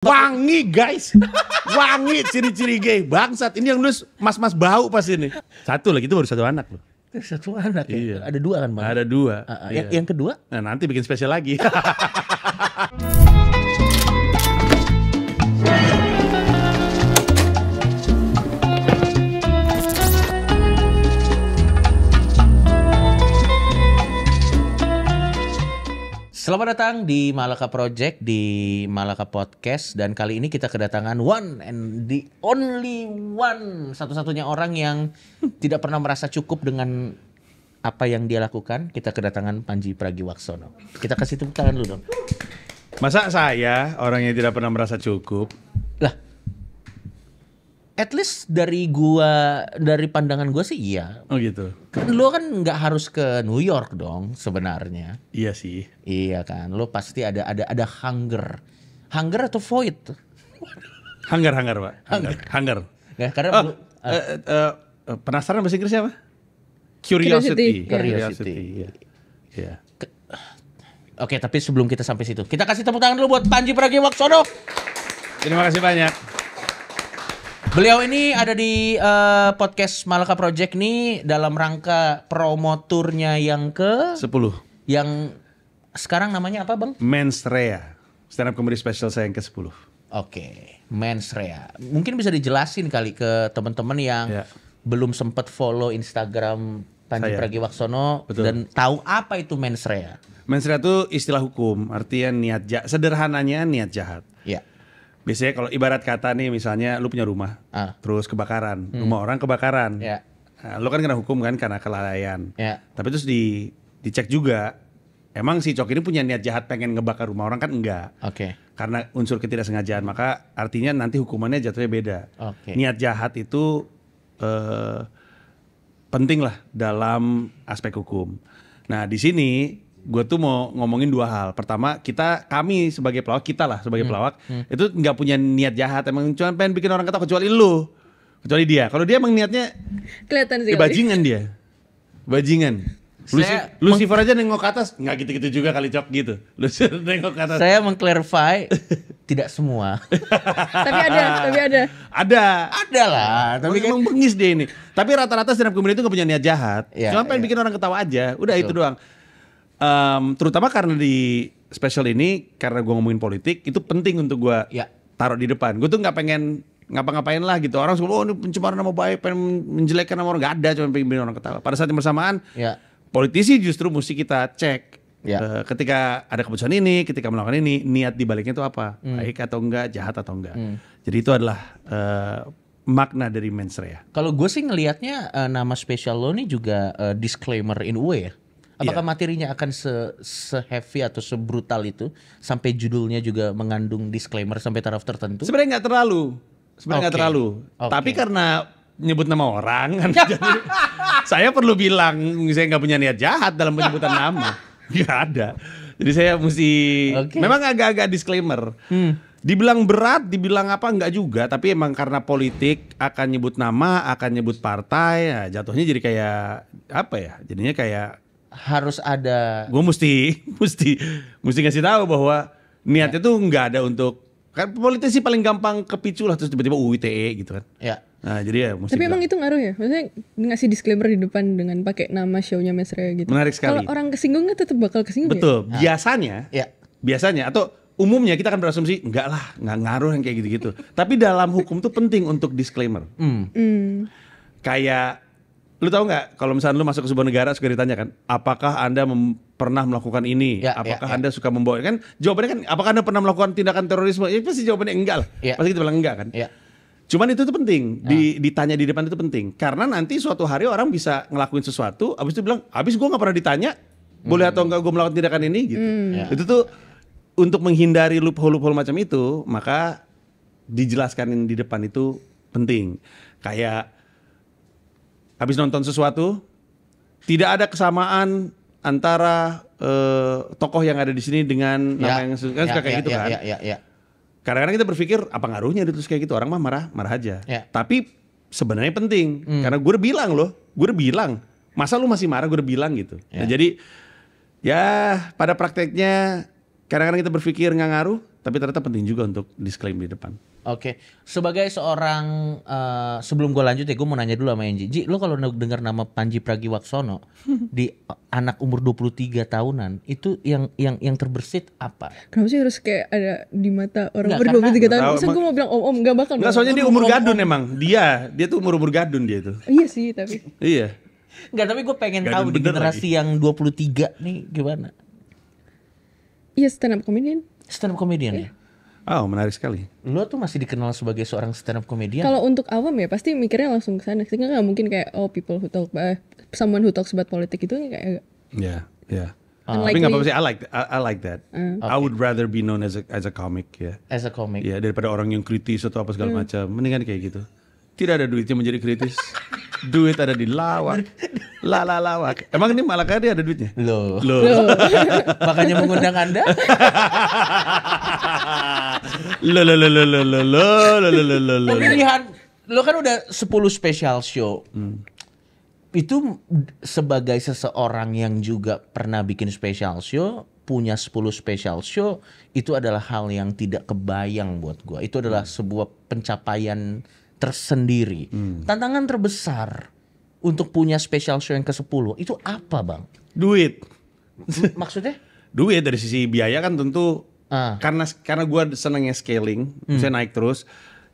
Wangi guys, wangi ciri-ciri gay bangsat. Ini yang nulis mas-mas bau pas ini. Satu lagi itu baru satu anak loh. Satu anak ya? iya. Ada dua kan bang? Ada dua. Uh, iya. yang, yang kedua? Nah nanti bikin spesial lagi. Selamat datang di Malaka Project di Malaka Podcast dan kali ini kita kedatangan one and the only one satu-satunya orang yang tidak pernah merasa cukup dengan apa yang dia lakukan. Kita kedatangan Panji Pragiwaksono. Kita kasih tepuk tangan dulu dong. Masa saya orang yang tidak pernah merasa cukup? at least dari gua dari pandangan gua sih iya. Oh gitu. Kan lu kan nggak harus ke New York dong sebenarnya. Iya sih. Iya kan. Lu pasti ada ada ada hunger. Hunger atau void? Hunger, hunger, Pak. Hunger. Hunger. Ya, karena oh, lu, uh, eh, uh, eh, uh, eh, penasaran bahasa Inggrisnya apa? Curiosity. Curiosity. Iya. iya. Oke, tapi sebelum kita sampai situ, kita kasih tepuk tangan dulu buat Panji Pragiwaksono. Terima kasih banyak. Beliau ini ada di uh, podcast Malaka Project nih dalam rangka promoturnya yang ke 10. Yang sekarang namanya apa, Bang? Mens Rea. Stand up comedy special saya yang ke-10. Oke, okay. Mens Rea. Mungkin bisa dijelasin kali ke teman-teman yang yeah. belum sempat follow Instagram Panji Pragiwaksono dan tahu apa itu Mens Rea. Mens Rea itu istilah hukum, artinya niat jahat. Sederhananya niat jahat. Iya. Yeah biasanya kalau ibarat kata nih misalnya lu punya rumah ah. terus kebakaran hmm. rumah orang kebakaran yeah. nah, lu kan kena hukum kan karena kelalaian yeah. tapi terus di dicek juga emang si cok ini punya niat jahat pengen ngebakar rumah orang kan enggak oke okay. karena unsur ketidaksengajaan maka artinya nanti hukumannya jatuhnya beda okay. niat jahat itu eh, penting lah dalam aspek hukum nah di sini gue tuh mau ngomongin dua hal. Pertama, kita kami sebagai pelawak, kita lah sebagai hmm. pelawak hmm. itu nggak punya niat jahat, emang cuma pengen bikin orang ketawa kecuali lu. Kecuali dia. Kalau dia emang niatnya kelihatan sih. Ya, bajingan dia. Bajingan. Saya Lucifer, meng- aja nengok ke atas nggak gitu-gitu juga kali cok gitu. Lucifer nengok ke atas. Saya mengklarify tidak semua. tapi ada, tapi ada. Ada. Ada lah. Tapi oh, kan... emang bengis dia ini. Tapi rata-rata stand up itu nggak punya niat jahat. Ya, Cuma pengen ya. bikin orang ketawa aja. Udah Betul. itu doang um, terutama karena di special ini karena gue ngomongin politik itu penting untuk gue ya. taruh di depan. Gue tuh nggak pengen ngapa-ngapain lah gitu. Orang suka oh ini pencemaran nama baik, pengen menjelekkan nama orang nggak ada, cuma pengen bikin orang ketawa. Pada saat yang bersamaan, ya. politisi justru mesti kita cek. Ya. Uh, ketika ada keputusan ini, ketika melakukan ini, niat dibaliknya itu apa, hmm. baik atau enggak, jahat atau enggak. Hmm. Jadi itu adalah uh, makna dari mensrea. Kalau gue sih ngelihatnya uh, nama spesial lo nih juga uh, disclaimer in a way ya. Iya. Apakah yeah. materinya akan se, se heavy atau sebrutal itu sampai judulnya juga mengandung disclaimer sampai taraf tertentu? Sebenarnya nggak terlalu, sebenarnya nggak okay. terlalu. Okay. Tapi karena nyebut nama orang kan, jadi saya perlu bilang saya nggak punya niat jahat dalam penyebutan nama, nggak ada. Jadi saya mesti, okay. memang agak-agak disclaimer. Hmm. Dibilang berat, dibilang apa enggak juga, tapi emang karena politik akan nyebut nama, akan nyebut partai, ya jatuhnya jadi kayak apa ya? Jadinya kayak harus ada gue mesti mesti mesti ngasih tahu bahwa niatnya ya. tuh nggak ada untuk kan politisi paling gampang kepicu lah terus tiba-tiba UITE oh, gitu kan ya nah jadi ya mesti tapi emang itu ngaruh ya maksudnya ngasih disclaimer di depan dengan pakai nama shownya Mas Raya gitu menarik sekali kalau orang kesinggungnya tetap bakal kesinggung ya? betul ya? biasanya ya. biasanya atau umumnya kita akan berasumsi enggak lah nggak ngaruh yang kayak gitu-gitu tapi dalam hukum tuh penting untuk disclaimer hmm. Hmm. kayak Lu tahu nggak kalau misalnya lu masuk ke sebuah negara suka ditanya kan, apakah Anda mem- pernah melakukan ini? Ya, ya, apakah ya, Anda suka membawa kan jawabannya kan apakah Anda pernah melakukan tindakan terorisme? Ya pasti jawabannya enggak lah. Ya. Pasti kita bilang enggak kan? Ya. Cuman itu tuh penting, ah. di, ditanya di depan itu penting. Karena nanti suatu hari orang bisa ngelakuin sesuatu, abis itu bilang, abis gua nggak pernah ditanya, boleh hmm. atau enggak gua melakukan tindakan ini gitu. Hmm. Ya. Itu tuh untuk menghindari loophole-loophole macam itu, maka dijelaskan di depan itu penting. Kayak habis nonton sesuatu, tidak ada kesamaan antara uh, tokoh yang ada di sini dengan ya, nama yang kan ya, kayak ya, gitu ya, kan. Ya, ya, ya. kadang kita berpikir apa ngaruhnya itu kayak gitu orang mah marah marah aja. Ya. Tapi sebenarnya penting hmm. karena gue udah bilang loh, gue udah bilang masa lu masih marah gue udah bilang gitu. Nah, ya. Nah, jadi ya pada prakteknya kadang-kadang kita berpikir nggak ngaruh, tapi ternyata penting juga untuk disclaim di depan. Oke, okay. sebagai seorang uh, sebelum gue lanjut ya, gue mau nanya dulu sama Enji. Ji, lo kalau dengar nama Panji Pragiwaksono di eh, anak umur 23 tahunan itu yang yang yang terbersit apa? Kenapa sih harus kayak ada di mata orang Nggak, umur 23 tiga tahun? Masa gue mau bilang om om gak bakal. Enggak, soalnya dia umur gadun om, emang. Dia dia tuh umur umur gadun dia itu. Iya sih tapi. iya. Enggak, tapi gue pengen gadun tahu di generasi lagi. yang 23 nih gimana? Iya stand up comedian. Stand up comedian eh. ya iya. Oh, menarik sekali. Lo tuh masih dikenal sebagai seorang stand up comedian. Kalau untuk awam ya pasti mikirnya langsung ke sana. Sehingga nggak mungkin kayak oh people who talk about someone who talks about politik itu kayak Ya, yeah, ya. Yeah. Uh, tapi nggak apa-apa sih. I like I, I like that. Uh, okay. I would rather be known as a as a comic ya. Yeah. As a comic. Ya yeah, daripada orang yang kritis atau apa segala hmm. macam. Mendingan kayak gitu. Tidak ada duitnya menjadi kritis. Duit ada di lawak. Lala lawak. Emang ini malah dia ada duitnya? Loh. Loh. Loh. Makanya mengundang Anda. lo lo lo pilihan lo kan udah 10 special show hmm. itu sebagai seseorang yang juga pernah bikin special show punya 10 special show itu adalah hal yang tidak kebayang buat gua itu adalah sebuah pencapaian tersendiri hmm. tantangan terbesar untuk punya special show yang ke-10 itu apa bang duit maksudnya duit dari sisi biaya kan tentu Ah. Karena karena gue senengnya scaling, hmm. saya naik terus.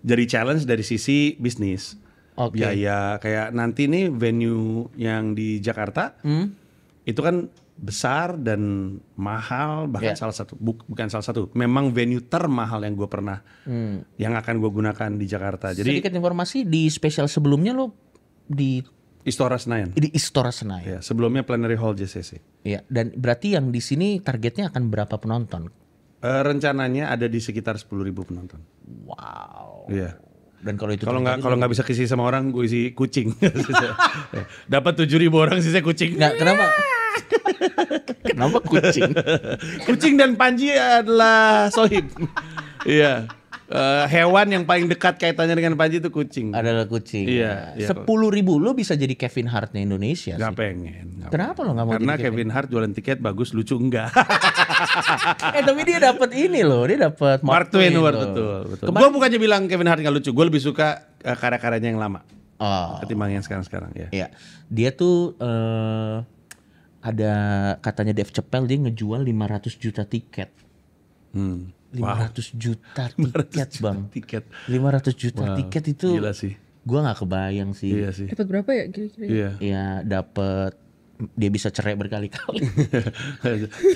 Jadi challenge dari sisi bisnis, okay. biaya kayak nanti ini venue yang di Jakarta hmm. itu kan besar dan mahal bahkan yeah. salah satu bu, bukan salah satu memang venue termahal yang gue pernah hmm. yang akan gue gunakan di Jakarta jadi sedikit informasi di spesial sebelumnya lo di Istora Senayan di Istora Senayan ya, sebelumnya Plenary Hall JCC ya dan berarti yang di sini targetnya akan berapa penonton Uh, rencananya ada di sekitar sepuluh ribu penonton. Wow. Iya. Dan kalau itu kalau nggak kalau nggak bisa kisi sama orang, gue isi kucing. Dapat tujuh ribu orang sih saya kucing. Nggak kenapa? kenapa kucing? kucing dan Panji adalah sohib. Iya uh, hewan yang paling dekat kaitannya dengan Panji itu kucing. Adalah kucing. Iya. iya. iya. Sepuluh ribu lo bisa jadi Kevin Hartnya Indonesia. Gak sih. pengen. Gak Kenapa lo gak mau? Karena Kevin, Kevin Hart jualan tiket bagus, lucu enggak? eh tapi dia dapat ini loh, dia dapat Mark, Twain betul. betul. Kemarin... Gue bukannya bilang Kevin Hart gak lucu, gue lebih suka uh, karya-karyanya yang lama. Oh. Ketimbang yang sekarang-sekarang ya. Iya. Dia tuh uh, ada katanya Dave Chappelle dia ngejual 500 juta tiket. Hmm. Wow. ratus juta tiket 500 juta bang tiket 500 juta wow. tiket itu gila sih gua nggak kebayang sih iya sih dapat berapa ya kira-kira iya ya dapat dia bisa cerai berkali-kali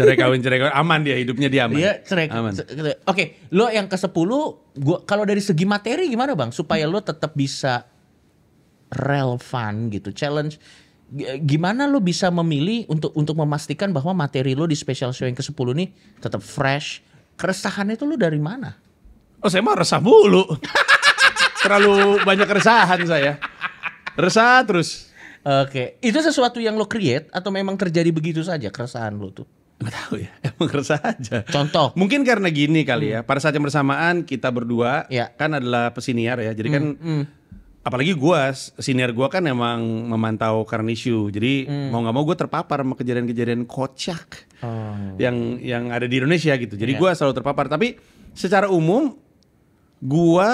cerai kawin cerai kawin aman dia hidupnya dia aman iya cerai aman oke okay, lo yang ke 10 gua kalau dari segi materi gimana bang supaya lo tetap bisa relevan gitu challenge gimana lo bisa memilih untuk untuk memastikan bahwa materi lo di special show yang ke-10 ini tetap fresh, keresahannya itu lu dari mana? Oh saya mah resah mulu. Terlalu banyak keresahan saya. Resah terus. Oke, okay. itu sesuatu yang lo create atau memang terjadi begitu saja keresahan lo tuh? Gak tahu ya, emang keresah aja. Contoh. Mungkin karena gini kali ya, hmm. ya, pada saat yang bersamaan kita berdua ya. kan adalah pesiniar ya, jadi hmm. kan hmm, hmm apalagi gue senior gue kan emang memantau current issue jadi hmm. mau nggak mau gue terpapar sama kejadian-kejadian kocak hmm. yang yang ada di Indonesia gitu jadi yeah. gue selalu terpapar tapi secara umum gue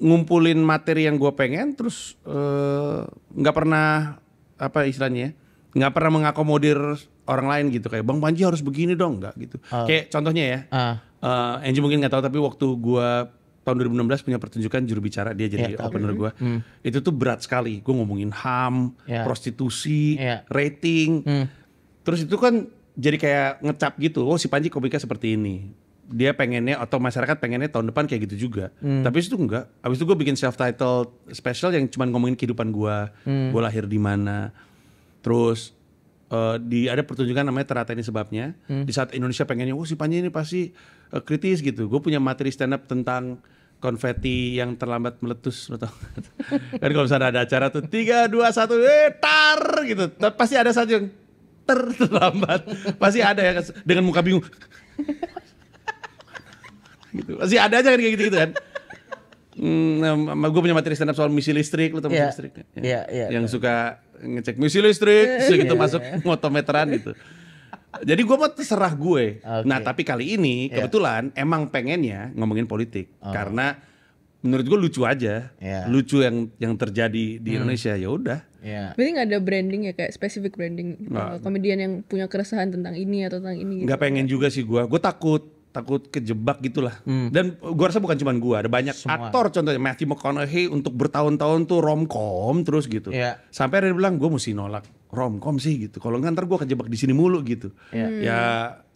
ngumpulin materi yang gue pengen terus eh, nggak uh, pernah apa istilahnya ya, nggak pernah mengakomodir orang lain gitu kayak bang Panji harus begini dong nggak gitu uh. kayak contohnya ya uh. Uh, Angie mungkin nggak tahu tapi waktu gue tahun 2016 punya pertunjukan juru bicara dia jadi yeah, iya, opener gue. Hmm. Itu tuh berat sekali. Gue ngomongin HAM, yeah. prostitusi, yeah. rating. Hmm. Terus itu kan jadi kayak ngecap gitu. Oh, si Panji komika seperti ini. Dia pengennya atau masyarakat pengennya tahun depan kayak gitu juga. Hmm. Tapi itu enggak. Abis itu gue bikin self title special yang cuma ngomongin kehidupan gue. Hmm. Gue lahir di mana. Terus uh, di ada pertunjukan namanya Terata ini sebabnya. Hmm. Di saat Indonesia pengennya oh si Panji ini pasti eh, kritis gitu. Gue punya materi stand up tentang konfeti yang terlambat meletus lo tau kan kalau misalnya ada acara tuh tiga dua satu eh tar gitu pasti ada satu yang ter terlambat pasti ada ya dengan muka bingung gitu pasti ada aja kan kayak gitu gitu kan Hmm, nah, gue punya materi stand up soal misi listrik, lo tau yeah. misi iya. listrik? Ya. Iya, yeah. Yeah, yang yeah. suka ngecek misi listrik, segitu yeah, masuk yeah. motometeran gitu. Jadi gue mau terserah gue. Okay. Nah tapi kali ini yeah. kebetulan emang pengennya ngomongin politik oh. karena menurut gue lucu aja, yeah. lucu yang yang terjadi di hmm. Indonesia ya udah. Yeah. Berarti nggak ada branding ya kayak spesifik branding nah. komedian yang punya keresahan tentang ini atau tentang ini. Gitu. Gak pengen juga sih gue, gue takut takut kejebak gitulah. Hmm. Dan gue rasa bukan cuma gue, ada banyak Semua. aktor contohnya Matthew McConaughey untuk bertahun-tahun tuh romcom terus gitu. Yeah. Sampai ada yang bilang gue mesti nolak romcom sih gitu. Kalau enggak ntar gue kejebak di sini mulu gitu. Yeah. Hmm. Ya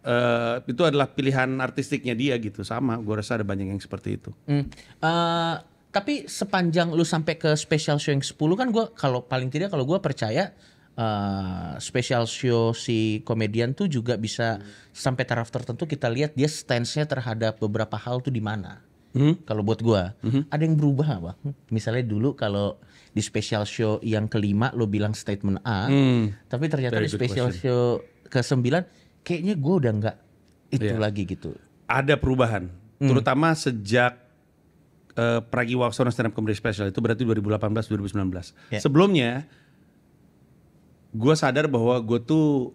uh, itu adalah pilihan artistiknya dia gitu. Sama, gue rasa ada banyak yang seperti itu. Mm. Uh, tapi sepanjang lu sampai ke special show yang 10 kan gue kalau paling tidak kalau gue percaya uh, special show si komedian tuh juga bisa mm. sampai taraf tertentu kita lihat dia stance-nya terhadap beberapa hal tuh di mana. Mm. Kalau buat gue, hmm. ada yang berubah apa? Misalnya dulu kalau di special show yang kelima lo bilang statement A, hmm. tapi ternyata Very di special show ke sembilan kayaknya gue udah nggak itu yeah. lagi gitu. Ada perubahan, hmm. terutama sejak uh, Pragi Waksono Stand Up Comedy Special itu berarti 2018-2019. Yeah. Sebelumnya gue sadar bahwa gue tuh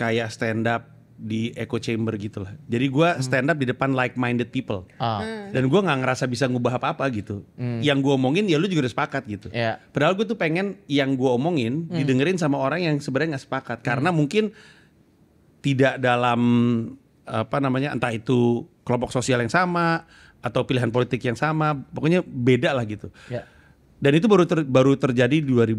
kayak stand up di echo chamber gitu lah. Jadi gue hmm. stand up di depan like minded people. Ah. Hmm. Dan gue nggak ngerasa bisa ngubah apa-apa gitu. Hmm. Yang gue omongin ya lu juga udah sepakat gitu. Yeah. Padahal gue tuh pengen yang gue omongin hmm. didengerin sama orang yang sebenarnya nggak sepakat hmm. karena mungkin tidak dalam apa namanya entah itu kelompok sosial yang sama atau pilihan politik yang sama, pokoknya beda lah gitu. Yeah. Dan itu baru ter, baru terjadi 2000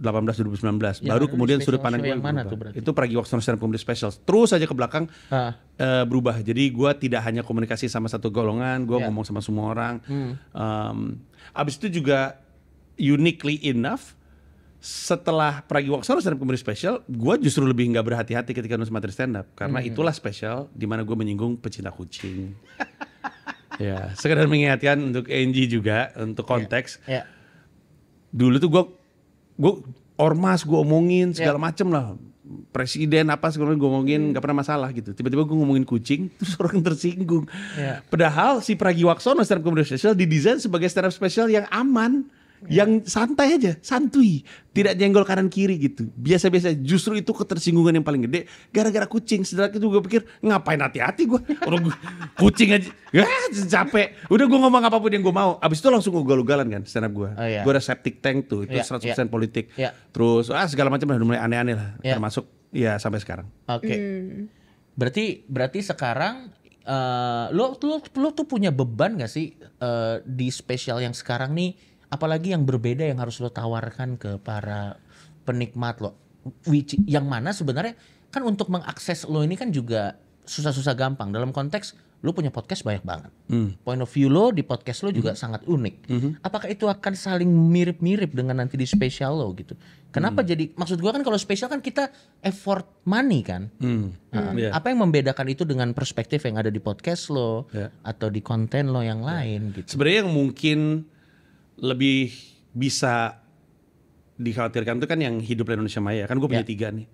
18 2019 ya, baru kemudian sudut pandang gue mana tuh berarti? itu Pragiwaksono Stand Comedy Special terus aja ke belakang uh. uh, berubah jadi gue tidak hanya komunikasi sama satu golongan gue yeah. ngomong sama semua orang hmm. um, abis itu juga uniquely enough setelah pergi stand up comedy special, gue justru lebih nggak berhati-hati ketika nulis materi stand up karena hmm. itulah special di mana gue menyinggung pecinta kucing. ya, sekedar mengingatkan untuk Angie juga untuk ya, konteks. Yeah. Yeah. Dulu tuh gue gue ormas gue omongin ya. segala yeah. macem lah presiden apa segala gue omongin hmm. nggak gak pernah masalah gitu tiba-tiba gue ngomongin kucing terus orang tersinggung yeah. padahal si Pragiwaksono stand up comedy special didesain sebagai stand up special yang aman Ya. yang santai aja, santuy, tidak nyenggol kanan kiri gitu. Biasa-biasa. Justru itu ketersinggungan yang paling gede gara-gara kucing. Setelah itu gue pikir ngapain hati-hati gue, orang gue kucing aja, ya capek. Udah gue ngomong apapun yang gue mau. Abis itu langsung gue galugalan kan stand up gue. Oh, iya. Gue ada septic tank tuh, itu yeah, 100% yeah. politik. Yeah. Terus ah segala macam lah, mulai aneh-aneh lah. Yeah. Termasuk ya sampai sekarang. Oke. Okay. Mm. Berarti berarti sekarang uh, lo, lo lo tuh punya beban gak sih uh, di spesial yang sekarang nih? apalagi yang berbeda yang harus lo tawarkan ke para penikmat lo which yang mana sebenarnya kan untuk mengakses lo ini kan juga susah-susah gampang dalam konteks lo punya podcast banyak banget mm. point of view lo di podcast lo juga mm. sangat unik -hmm. apakah itu akan saling mirip-mirip dengan nanti di spesial lo gitu kenapa mm. jadi maksud gua kan kalau spesial kan kita effort money kan mm. Uh, yeah. apa yang membedakan itu dengan perspektif yang ada di podcast lo yeah. atau di konten lo yang iya. lain gitu sebenarnya yang mungkin lebih bisa dikhawatirkan itu kan yang hidup di Indonesia Maya kan gue punya yeah. tiga nih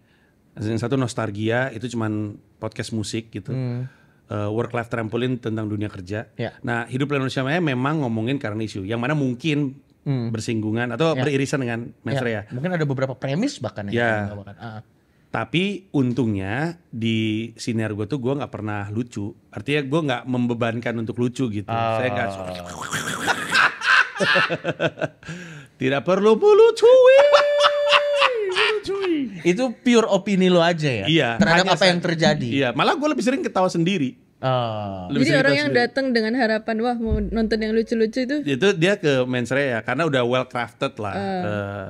yang satu nostalgia itu cuman podcast musik gitu mm. Uh, work life trampolin tentang dunia kerja. Yeah. Nah, hidup di Indonesia Maya memang ngomongin karena isu yang mana mungkin mm. bersinggungan atau yeah. beririsan dengan Mesra yeah. ya. Mungkin ada beberapa premis bahkan ya. Ah. Tapi untungnya di sinar gue tuh gue nggak pernah lucu. Artinya gue nggak membebankan untuk lucu gitu. oh. Saya nggak oh. Tidak perlu bulu melucuin. Itu pure opini lo aja ya. Iya. Terhadap apa yang terjadi. Iya. Malah gue lebih sering ketawa sendiri. Oh. Lebih Jadi orang yang datang dengan harapan wah mau nonton yang lucu-lucu itu. Itu dia ke mens rea ya, karena udah well crafted lah. Uh.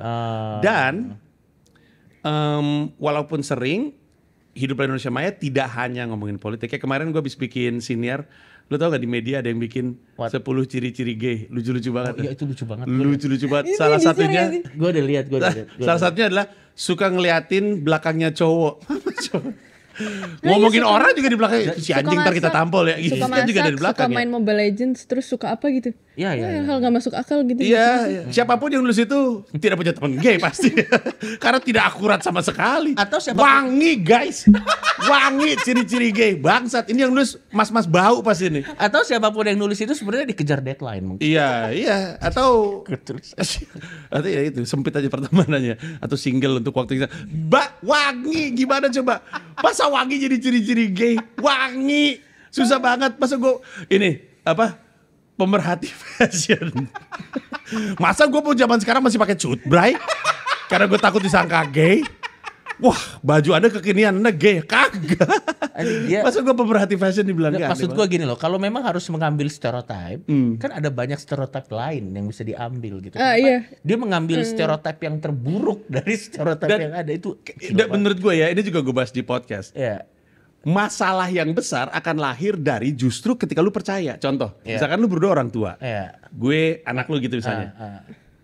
Uh. Dan um, walaupun sering Hiduplah Indonesia Maya tidak hanya ngomongin politik. Kayak kemarin gue habis bikin senior, lu tau gak di media ada yang bikin What? 10 ciri-ciri gay. Lucu-lucu banget. Oh, iya itu lucu banget. Lucu-lucu banget. salah satunya. Gue udah lihat, gue udah lihat. Salah satunya adalah suka ngeliatin belakangnya cowok. Nah, iya Ngomongin suka, orang juga di belakang si anjing ntar kita tampol ya. Gitu. Suka kan masak, juga dari belakang. Suka ya. main ya. Mobile Legends terus suka apa gitu. ya, ya, nah, Ya, hal gak masuk akal gitu. ya. ya. Siapapun yang nulis itu tidak punya teman gay pasti. Karena tidak akurat sama sekali. Atau siapa? Wangi guys. Wangi ciri-ciri gay. Bangsat. Ini yang nulis mas-mas bau pasti ini. Atau siapapun yang nulis itu sebenarnya dikejar deadline mungkin. Iya, iya. Atau Atau ya itu sempit aja pertemanannya atau single untuk waktu kita. Ba wangi gimana coba? Pas wangi jadi ciri-ciri gay? Wangi. Susah banget. Masa gue ini apa? Pemerhati fashion. masa gue pun zaman sekarang masih pakai cut, Bray? Karena gue takut disangka gay wah baju anda kekinian anda gay kagak dia, maksud gue pemerhati fashion dibilang gak, maksud gue gini loh kalau memang harus mengambil stereotip hmm. kan ada banyak stereotip lain yang bisa diambil gitu uh, iya. dia mengambil hmm. stereotip yang terburuk dari stereotip dan, yang ada itu dan menurut gue ya ini juga gue bahas di podcast yeah masalah yang besar akan lahir dari justru ketika lu percaya. Contoh, yeah. misalkan lu berdua orang tua, yeah. gue anak lu gitu misalnya. Uh, uh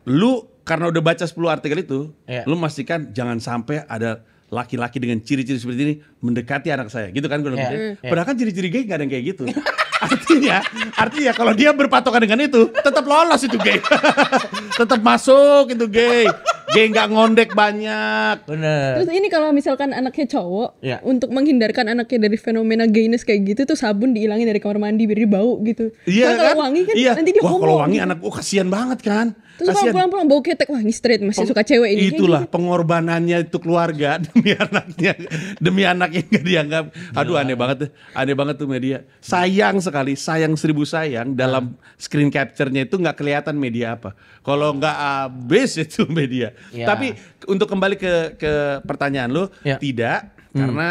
lu karena udah baca 10 artikel itu, yeah. lu pastikan jangan sampai ada laki-laki dengan ciri-ciri seperti ini mendekati anak saya. Gitu kan gue yeah. yeah. Padahal kan ciri-ciri gay gak ada yang kayak gitu. artinya, artinya kalau dia berpatokan dengan itu, tetap lolos itu gay. tetap masuk itu gay. Gay nggak ngondek banyak. Bener. Terus ini kalau misalkan anaknya cowok, Yeah. untuk menghindarkan anaknya dari fenomena gayness kayak gitu tuh sabun dihilangin dari kamar mandi biar dia bau gitu. Iya yeah, kan? Kalau wangi kan yeah. nanti dia Wah, kalau wangi gitu. anak, oh kasihan banget kan. Terus pulang-pulang bau ketek wah ini straight masih suka cewek ini. Itulah gitu. pengorbanannya itu keluarga demi anaknya demi anaknya nggak dianggap. Aduh aneh banget aneh banget tuh media. Sayang sekali, sayang seribu sayang dalam screen capture-nya itu gak kelihatan media apa. Kalau gak habis itu media. Ya. Tapi untuk kembali ke ke pertanyaan lu ya. tidak hmm. karena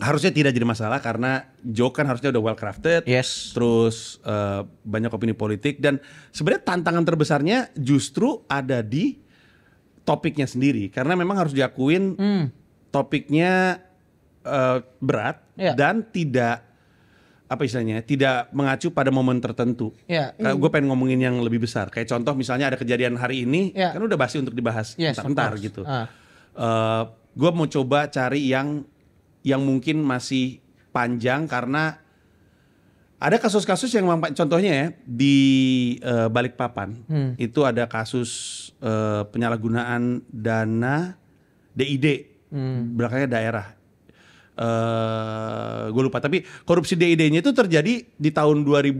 harusnya tidak jadi masalah karena joke kan harusnya udah well crafted. Yes. Terus uh, banyak opini politik dan sebenarnya tantangan terbesarnya justru ada di topiknya sendiri karena memang harus diakuin hmm. topiknya uh, berat yeah. dan tidak apa istilahnya tidak mengacu pada momen tertentu. Yeah. Mm. Gue pengen ngomongin yang lebih besar. Kayak contoh misalnya ada kejadian hari ini yeah. kan udah basi untuk dibahas yes, ntar, gitu. Uh. Ah. Uh, eh, gue mau coba cari yang yang mungkin masih panjang karena ada kasus-kasus yang contohnya ya di uh, Balikpapan hmm. itu ada kasus uh, penyalahgunaan dana DID hmm. belakangnya daerah. Uh, eh, gue lupa tapi korupsi DID-nya itu terjadi di tahun 2000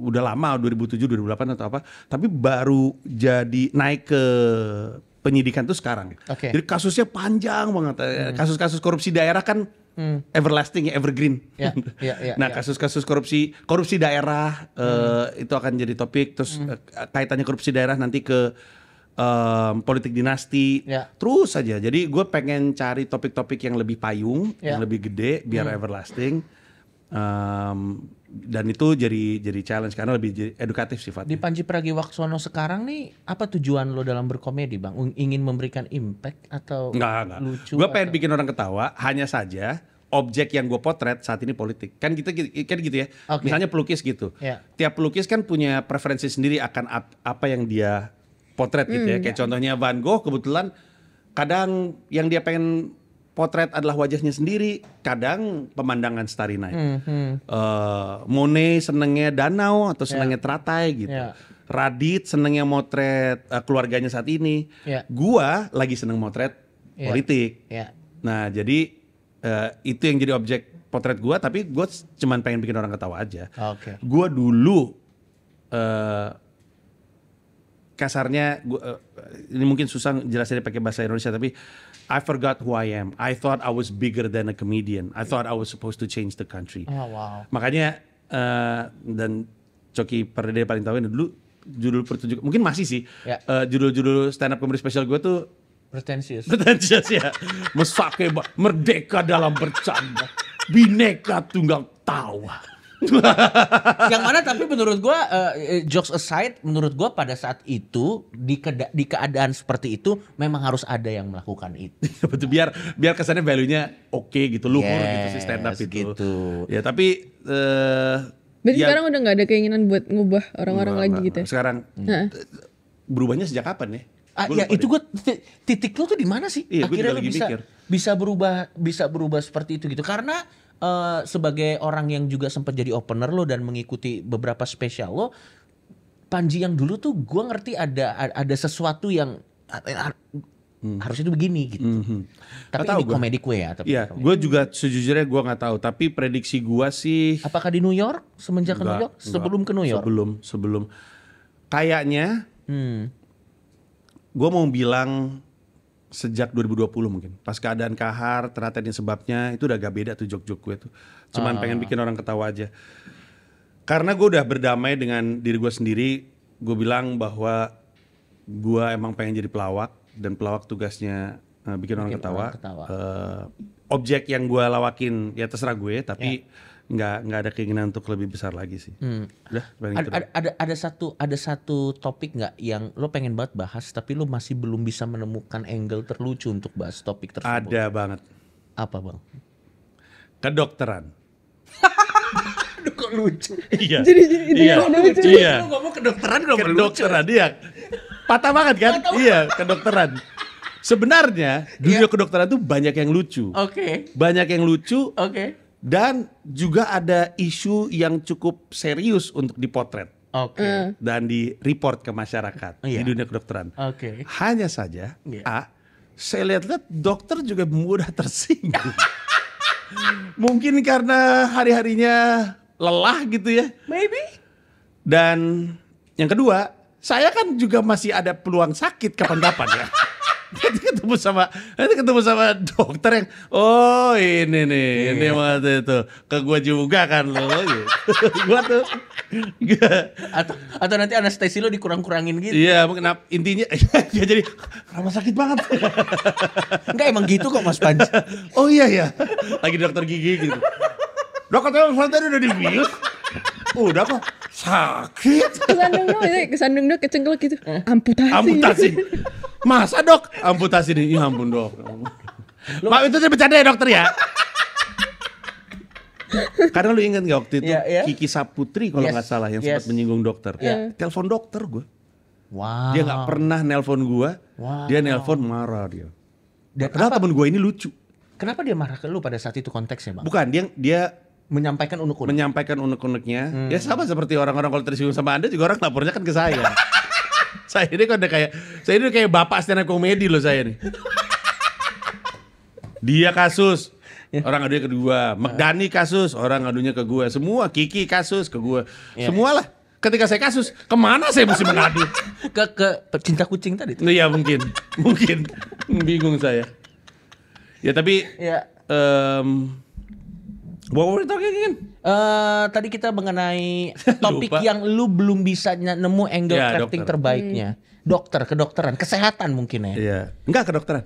udah lama 2007 2008 atau apa tapi baru jadi naik ke penyidikan itu sekarang. Okay. Jadi kasusnya panjang banget. kasus eh, hmm. Kasus-kasus korupsi daerah kan hmm. everlasting ya, evergreen. Yeah, yeah, yeah, nah ya. kasus-kasus korupsi korupsi daerah eh, hmm. uh, itu akan jadi topik. Terus hmm. uh, kaitannya korupsi daerah nanti ke um, politik dinasti. Yeah. Terus saja. Jadi gue pengen cari topik-topik yang lebih payung, yeah. yang lebih gede, biar hmm. everlasting. Um, dan itu jadi jadi challenge karena lebih edukatif sifatnya. Di Panji Pragiwaksono sekarang nih apa tujuan lo dalam berkomedi bang? Ingin memberikan impact atau nggak, nggak. lucu? Gue pengen bikin orang ketawa. Hanya saja objek yang gue potret saat ini politik. Kan gitu, gitu kan gitu ya. Okay. Misalnya pelukis gitu. Yeah. Tiap pelukis kan punya preferensi sendiri akan ap apa yang dia potret mm, gitu ya. Hmm. Kayak yeah. contohnya Van Gogh kebetulan kadang yang dia pengen potret adalah wajahnya sendiri. Kadang pemandangan Starry Night. Hmm, hmm. Uh, Monet senengnya danau atau ya. senengnya yeah. teratai gitu. Yeah. Radit senengnya motret uh, keluarganya saat ini. Yeah. Gua lagi seneng motret yeah. politik. Yeah. Nah jadi uh, itu yang jadi objek potret gua. Tapi gua cuman pengen bikin orang ketawa aja. Okay. Gua dulu uh, kasarnya gua, uh, ini mungkin susah jelasinnya pakai bahasa Indonesia tapi I forgot who I am. I thought I was bigger than a comedian. I thought I was supposed to change the country. Oh, wow. Makanya uh, dan Coki Perdede paling tahu ini dulu judul pertunjukan mungkin masih sih yeah. Ya. uh, judul-judul stand up comedy special gue tuh pretentious. Pretentious ya. Mesake merdeka dalam bercanda. Bineka tunggal tawa. yang mana tapi menurut gua uh, jokes aside menurut gua pada saat itu di keda- di keadaan seperti itu memang harus ada yang melakukan itu. Iya, betul biar biar kesannya value-nya oke okay gitu luhur yes, gitu sih stand up itu. Gitu. Ya tapi uh, Berarti ya, sekarang udah nggak ada keinginan buat ngubah orang-orang lagi gitu. Ya? Sekarang hmm. berubahnya sejak kapan ya? Ah, ya itu gue titik lo tuh di mana sih? Iya, Akhirnya lu bisa mikir. bisa berubah bisa berubah seperti itu gitu karena uh, sebagai orang yang juga sempat jadi opener lo dan mengikuti beberapa spesial lo, Panji yang dulu tuh gue ngerti ada ada sesuatu yang hmm. harusnya itu begini gitu. Mm -hmm. Tapi tahu ini gua. komedi kue ya. Tapi ya, gue juga sejujurnya gue nggak tahu. Tapi prediksi gue sih. Apakah di New York semenjak enggak, ke New York? Sebelum enggak. ke New York? Sebelum, sebelum. Kayaknya. Hmm. Gue mau bilang sejak 2020 mungkin. Pas keadaan kahar, ini sebabnya itu udah agak beda tuh jok-jok gue tuh. Cuman pengen ah. bikin orang ketawa aja. Karena gue udah berdamai dengan diri gue sendiri, gue bilang bahwa gue emang pengen jadi pelawak dan pelawak tugasnya uh, bikin, bikin orang ketawa. Orang ketawa. Uh, objek yang gue lawakin ya terserah gue, tapi yeah nggak nggak ada keinginan untuk lebih besar lagi sih. Hmm. Udah, ada, ada, ada ada satu ada satu topik nggak yang lo pengen banget bahas tapi lo masih belum bisa menemukan angle terlucu untuk bahas topik tersebut. Ada banget. Apa bang? Kedokteran. kok lucu. Iya. Jadi, jadi iya. Udah lucu. Iya. Lo ngomong kedokteran kenapa kedokteran, lucu? Kedokteran, iya. Patah banget kan? Patah iya, kedokteran. Sebenarnya dunia yeah. kedokteran tuh banyak yang lucu. Oke. Okay. Banyak yang lucu. Oke. Okay dan juga ada isu yang cukup serius untuk dipotret. Okay. Mm. Dan di report ke masyarakat oh, iya. di dunia kedokteran. Okay. Hanya saja yeah. A saya lihat-lihat dokter juga mudah tersinggung. Mungkin karena hari-harinya lelah gitu ya. Maybe. Dan yang kedua, saya kan juga masih ada peluang sakit kapan-kapan ya. nanti ketemu sama nanti ketemu sama dokter yang oh ini nih ini waktu iya. itu ke gua juga kan lo gitu gue tuh atau atau nanti anestesi lo dikurang-kurangin gitu iya yeah, mungkin intinya ya jadi rama sakit banget enggak emang gitu kok mas Panji oh iya ya lagi dokter gigi gitu dokter tadi udah dibius udah kok sakit iya, kesandung dok iya, kesandung dok kecengkel gitu eh. amputasi amputasi masa dok amputasi nih ya ampun dok mak itu bercanda ya dokter ya karena lu inget gak waktu itu yeah, yeah. Kiki Saputri kalau nggak gak salah yang yes. sempat menyinggung dokter. Yeah. Telepon dokter gue. Wow. Dia nggak pernah nelpon gue. Wow. Dia nelpon marah dia. Dan Padahal temen gue ini lucu. Kenapa dia marah ke lu pada saat itu konteksnya bang? Bukan dia dia menyampaikan unek-unek. Menyampaikan unek-uneknya. Hmm. Ya sama seperti orang-orang kalau tersinggung sama Anda juga orang lapornya kan ke saya. saya ini kan udah kayak saya ini kayak bapak stand up komedi loh saya ini. Dia kasus, yeah. orang adunya ke gua. Megdani kasus, orang adunya ke gua. Semua Kiki kasus ke gua. Yeah. Semualah. Ketika saya kasus, kemana saya mesti mengadu? ke ke pecinta kucing tadi Iya Iya mungkin, mungkin bingung saya. Ya tapi ya. Um, What were we talking again? Uh, tadi kita mengenai topik yang lu belum bisa nemu angle yeah, crafting dokter. terbaiknya. Hmm. Dokter, kedokteran, kesehatan mungkin ya. Iya. Enggak kedokteran.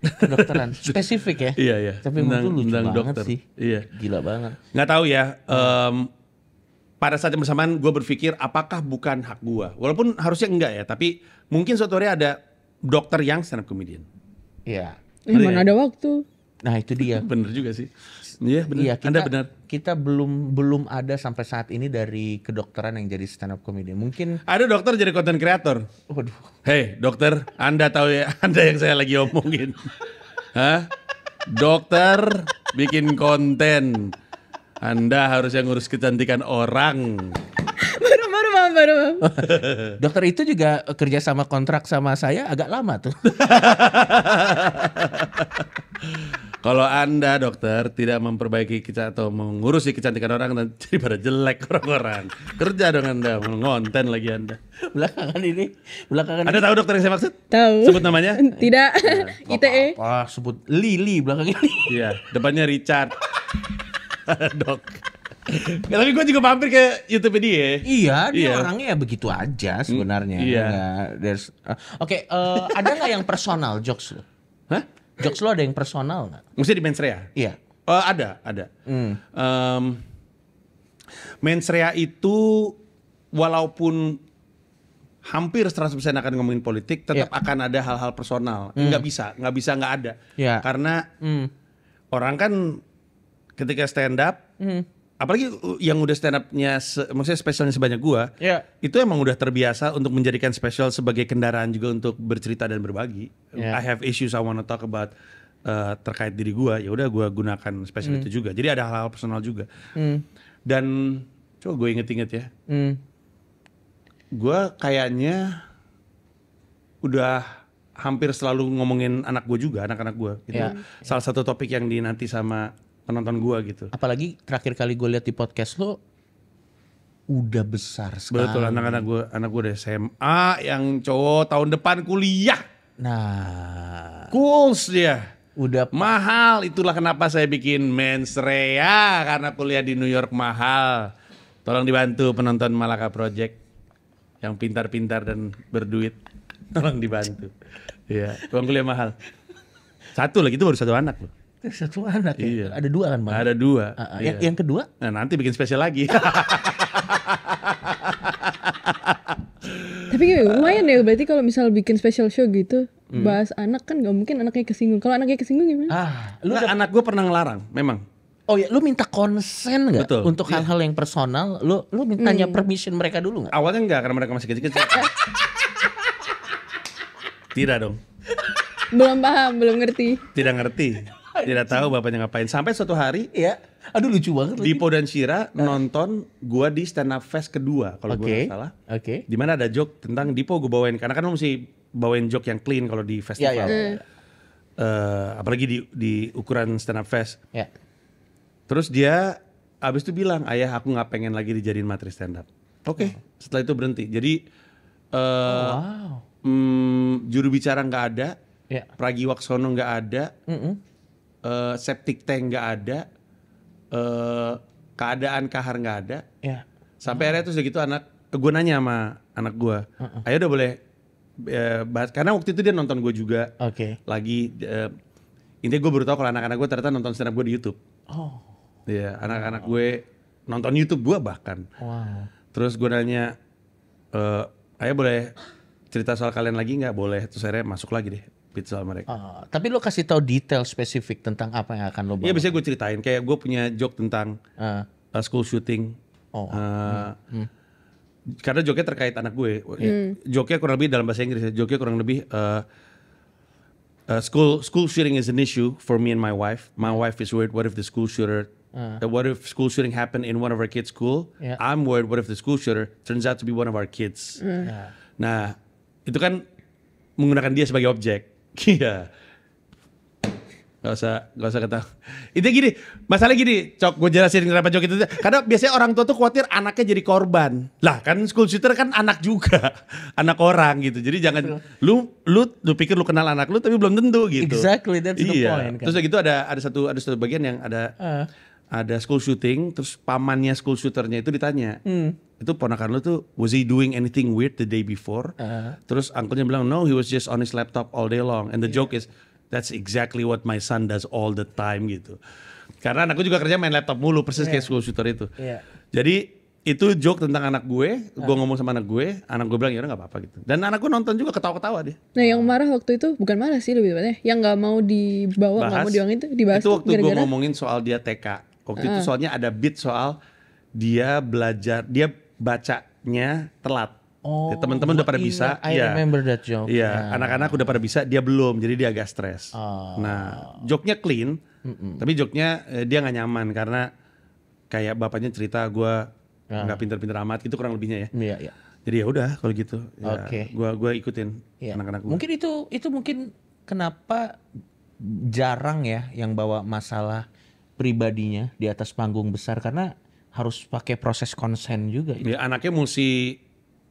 Kedokteran spesifik ya. Iya, iya. Tapi menurut lucu banget dokter. sih. Iya. Gila banget. Enggak tahu ya. Um, pada saat yang bersamaan gue berpikir apakah bukan hak gue. Walaupun harusnya enggak ya. Tapi mungkin suatu hari ada dokter yang stand up comedian. Iya. Emang eh, ya? ada waktu. Nah itu dia. Bener juga sih. Iya benar. Iya, kita, Anda benar. Kita belum belum ada sampai saat ini dari kedokteran yang jadi stand up comedian. Mungkin ada dokter jadi konten kreator. Waduh. Hei dokter, Anda tahu ya Anda yang saya lagi omongin. Hah? Dokter bikin konten. Anda harus yang ngurus kecantikan orang. baru baru baru baru Dokter itu juga kerja sama kontrak sama saya agak lama tuh. Kalau Anda dokter tidak memperbaiki kita atau mengurusi kecantikan orang dan jadi pada jelek orang-orang. Kerja dong Anda, ngonten lagi Anda. Belakangan ini, belakangan Anda tahu dokter yang saya maksud? Tahu. Sebut namanya? Tidak. Nah, ITE. Apa, sebut Lili belakang ini. Iya, depannya Richard. Dok. Ya, tapi gue juga mampir ke YouTube dia. Iya, dia iya. orangnya ya begitu aja mm, sebenarnya. Iya. Ya, there's, uh, Oke, okay, uh, ada nggak yang personal jokes lo? Hah? Jokes lo ada yang personal nggak? Mesti di mens Iya. Uh, ada, ada. Hmm. Um, mens itu walaupun hampir 100% akan ngomongin politik, tetap yeah. akan ada hal-hal personal. Mm. Nggak bisa, nggak bisa nggak ada. Yeah. Karena mm. orang kan ketika stand up, mm apalagi uh, yang udah stand upnya maksudnya spesialnya sebanyak gua yeah. itu emang udah terbiasa untuk menjadikan spesial sebagai kendaraan juga untuk bercerita dan berbagi yeah. I have issues I wanna talk about uh, terkait diri gua ya udah gua gunakan spesial mm. itu juga jadi ada hal-hal personal juga mm. dan coba gue inget-inget ya mm. gua kayaknya udah hampir selalu ngomongin anak gue juga anak-anak gue gitu. Yeah. salah satu topik yang dinanti sama penonton gua gitu. Apalagi terakhir kali gue lihat di podcast lo udah besar sekali. Betul anak-anak gue anak gue udah SMA yang cowok tahun depan kuliah. Nah, cool dia. Udah mahal itulah kenapa saya bikin Mens Rea karena kuliah di New York mahal. Tolong dibantu penonton Malaka Project yang pintar-pintar dan berduit. Tolong dibantu. Iya, uang kuliah mahal. Satu lagi itu baru satu anak loh. Satu anak ya? iya. ya? Ada dua kan bang? Ada dua. Uh, uh, iya. yang, kedua? Nah nanti bikin spesial lagi. Tapi lumayan ya berarti kalau misal bikin special show gitu hmm. bahas anak kan gak mungkin anaknya kesinggung. Kalau anaknya kesinggung gimana? Ah, lu nah, anak gue pernah ngelarang, memang. Oh ya, lu minta konsen nggak untuk iya. hal-hal yang personal? Lu lu mintanya hmm. permission mereka dulu gak? Awalnya nggak karena mereka masih kecil-kecil. Tidak dong. Belum paham, belum ngerti. Tidak ngerti. Tidak tahu bapaknya ngapain. Sampai suatu hari, ya. Aduh lucu banget. Dipo dan Shira eh. nonton gua di stand up fest kedua kalau okay. gua gak salah. Oke. Okay. Di mana ada joke tentang Dipo gua bawain karena kan lo mesti bawain joke yang clean kalau di iya, festival. Yeah, yeah. Uh, apalagi di di ukuran stand up fest. Yeah. Terus dia abis itu bilang, "Ayah, aku nggak pengen lagi dijadiin materi stand up." Oke. Okay. Oh. Setelah itu berhenti. Jadi uh, wow. Mm, juru bicara nggak ada, Ya. Pragiwaksono nggak ada, mm -mm uh, septic tank nggak ada, uh, keadaan kahar nggak ada. Ya. Sampai akhirnya tuh segitu gitu anak, gue nanya sama anak gue, uh ayo udah boleh uh, bahas. Karena waktu itu dia nonton gue juga. Okay. Lagi uh, intinya gue baru tahu kalau anak-anak gue ternyata nonton stand up gue di YouTube. Oh. Iya, anak-anak oh. gue nonton YouTube gue bahkan. Wow. Terus gue nanya, e, ayo boleh cerita soal kalian lagi nggak? Boleh. Terus akhirnya masuk lagi deh mereka. Uh, tapi lo kasih tahu detail spesifik tentang apa yang akan lo iya, bawa. Iya biasanya gue ceritain kayak gue punya joke tentang uh. Uh, school shooting. Oh. Uh, hmm. Hmm. Karena joke terkait anak gue. Hmm. Iya. Ya, joke kurang lebih dalam bahasa Inggris. Ya. Joke kurang lebih uh, uh, school school shooting is an issue for me and my wife. My hmm. wife is worried. What if the school shooter Uh. What if school shooting happen in one of our kids' school? Yeah. I'm worried. What if the school shooter turns out to be one of our kids? Mm. Nah, itu kan menggunakan dia sebagai objek. Iya. Gak usah, gak usah ketawa. Itu gini, masalah gini, Cok, gue jelasin kenapa Cok itu. Karena biasanya orang tua tuh khawatir anaknya jadi korban. Lah kan school shooter kan anak juga. Anak orang gitu. Jadi jangan, lu, lu lu pikir lu kenal anak lu tapi belum tentu gitu. Exactly, that's iya. the point. Kan? Terus gitu ada ada satu ada satu bagian yang ada uh. ada school shooting, terus pamannya school shooternya itu ditanya. Hmm itu ponakan lu tuh was he doing anything weird the day before? Uh. Terus angkutnya bilang no, he was just on his laptop all day long. And the yeah. joke is that's exactly what my son does all the time gitu. Karena anakku juga kerja main laptop mulu persis yeah. kayak school shooter itu. Yeah. Jadi itu joke tentang anak gue, uh. gue ngomong sama anak gue, anak gue bilang ya nggak apa-apa gitu. Dan anak gue nonton juga ketawa-ketawa dia. Nah yang marah waktu itu bukan marah sih lebih tepatnya, yang nggak mau dibawa, nggak mau diuangin itu dibahas. Itu waktu gue ngomongin soal dia TK. Waktu uh. itu soalnya ada bit soal dia belajar, dia bacanya telat. Oh, teman-teman udah pada iya, bisa. I ya. remember that joke. Iya, anak-anak udah pada bisa, dia belum, jadi dia agak stres. Oh. Nah, joknya clean, Mm-mm. tapi joknya eh, dia nggak nyaman karena kayak bapaknya cerita gue ah. nggak ah. pinter-pinter amat, gitu kurang lebihnya ya. Iya, iya. Jadi ya udah kalau gitu, ya, okay. gua gua ikutin iya. anak-anak gue. Mungkin itu itu mungkin kenapa jarang ya yang bawa masalah pribadinya di atas panggung besar karena harus pakai proses konsen juga. Ya, anaknya mesti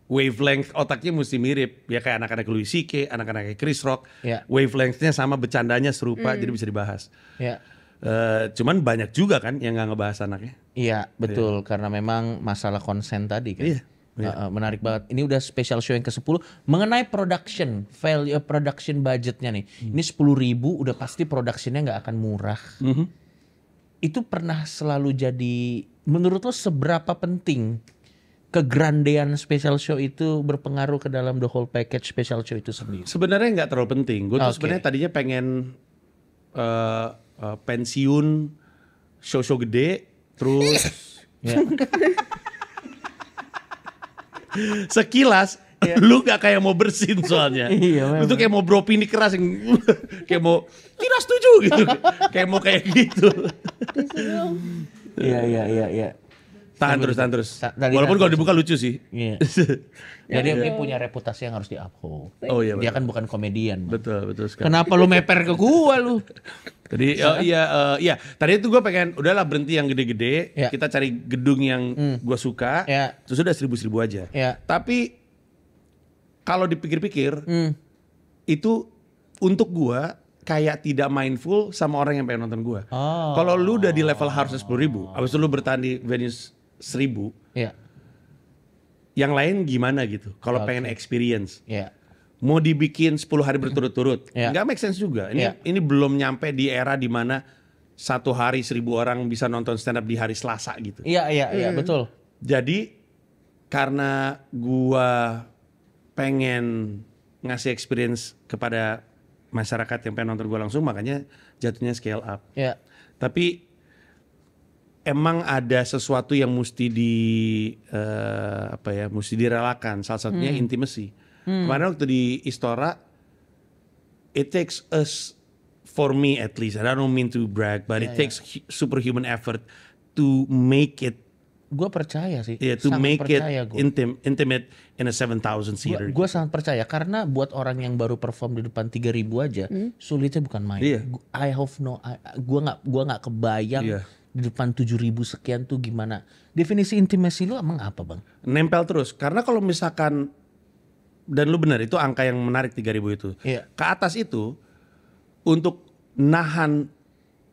wavelength otaknya mesti mirip ya kayak anak-anak Louis C.K., anak-anak Chris Rock, ya. wavelengthnya sama, bercandanya serupa, mm. jadi bisa dibahas. Ya. Uh, cuman banyak juga kan yang nggak ngebahas anaknya. Iya, iya. betul ya. karena memang masalah konsen tadi kan. Iya. Ya. Uh, menarik banget. Ini udah special show yang ke-10 mengenai production, value production budgetnya nih. Hmm. Ini sepuluh ribu udah pasti productionnya nggak akan murah. -hmm itu pernah selalu jadi menurut lo seberapa penting kegrandean special show itu berpengaruh ke dalam the whole package special show itu sendiri? Sebenarnya nggak terlalu penting. Gue okay. sebenarnya tadinya pengen uh, uh, pensiun show-show gede, terus ya. sekilas Iya. lu gak kayak mau bersin soalnya. iya, lu tuh kayak mau bro ini keras yang kayak mau tidak setuju gitu. kayak mau kayak gitu. Iya iya iya iya. Tahan terus, tahan terus. Tadi Walaupun kan kalau dibuka lucu sih. Iya. Jadi dia punya reputasi yang harus diapo Oh iya. Dia kan bukan komedian. Betul, betul sekali. Kenapa lu meper ke gua lu? Tadi oh, iya uh, iya, tadi itu gua pengen udahlah berhenti yang gede-gede, ya. kita cari gedung yang hmm. gua suka. Ya. Terus udah seribu-seribu aja. Ya. Tapi kalau dipikir-pikir hmm. itu untuk gue kayak tidak mindful sama orang yang pengen nonton gue. Oh. Kalau lu udah di level harusnya sepuluh ribu, abis itu lu bertahan di venue seribu, yeah. yang lain gimana gitu? Kalau okay. pengen experience, yeah. mau dibikin 10 hari berturut-turut, yeah. nggak make sense juga. Ini yeah. ini belum nyampe di era di mana satu hari seribu orang bisa nonton stand up di hari Selasa gitu. Iya iya iya hmm. betul. Jadi karena gue pengen ngasih experience kepada masyarakat yang pengen nonton gue langsung makanya jatuhnya scale up. Yeah. Tapi emang ada sesuatu yang mesti di uh, apa ya mesti direlakan salah satunya hmm. intimacy. Hmm. Kemarin waktu di Istora it takes us for me at least I don't mean to brag but yeah, it ya, ya. takes yeah. superhuman effort to make it gue percaya sih. Yeah, to sangat make percaya it gua. Intim, intimate in a 7,000 seater. Gue sangat percaya karena buat orang yang baru perform di depan 3,000 aja, hmm? sulitnya bukan main. Yeah. I have no, gue nggak gua nggak kebayang yeah. di depan 7,000 sekian tuh gimana. Definisi intimasi lu emang apa bang? Nempel terus. Karena kalau misalkan dan lu benar itu angka yang menarik 3,000 itu. Yeah. Ke atas itu untuk nahan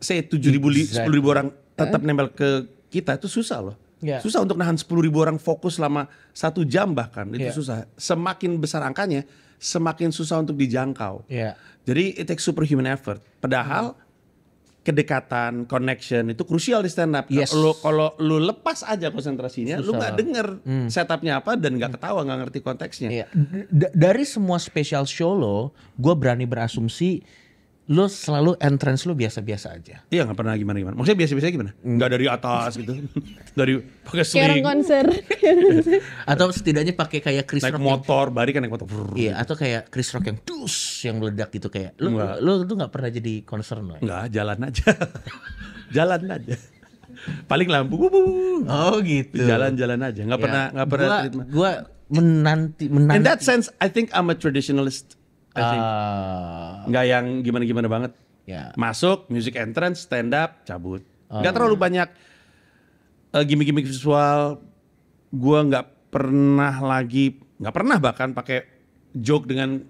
saya tujuh ribu sepuluh ribu orang tetap nempel ke kita itu susah loh. Yeah. Susah untuk nahan 10 ribu orang fokus selama satu jam bahkan itu yeah. susah. Semakin besar angkanya, semakin susah untuk dijangkau. Yeah. Jadi it takes superhuman effort. Padahal hmm. kedekatan, connection itu krusial di stand up. Yes. Lo kalau lu lepas aja konsentrasinya, susah. lo nggak denger hmm. setupnya apa dan gak ketawa gak ngerti konteksnya. Yeah. dari semua special show lo, gue berani berasumsi Lo selalu entrance lo biasa-biasa aja. Iya nggak pernah gimana-gimana. Maksudnya biasa-biasa gimana? Nggak dari atas gitu. dari pakai sling. Kayak konser. atau setidaknya pakai kayak Chris naik Rock. Naik motor, yang, bari kan naik motor. Iya, atau kayak Chris Rock yang dus yang meledak gitu kayak. Lu Enggak. lu tuh nggak pernah jadi konser lo. Nggak, jalan aja. jalan aja. Paling lampu. bu. Oh gitu. Jalan-jalan aja. Nggak ya. pernah nggak pernah. Gua, gua menanti menanti. In that sense, I think I'm a traditionalist Uh, Nggak yang gimana-gimana banget. Yeah. Masuk, music entrance, stand up, cabut. Uh, nggak terlalu banyak uh, gimmick-gimmick visual. gue nggak pernah lagi, nggak pernah bahkan pakai joke dengan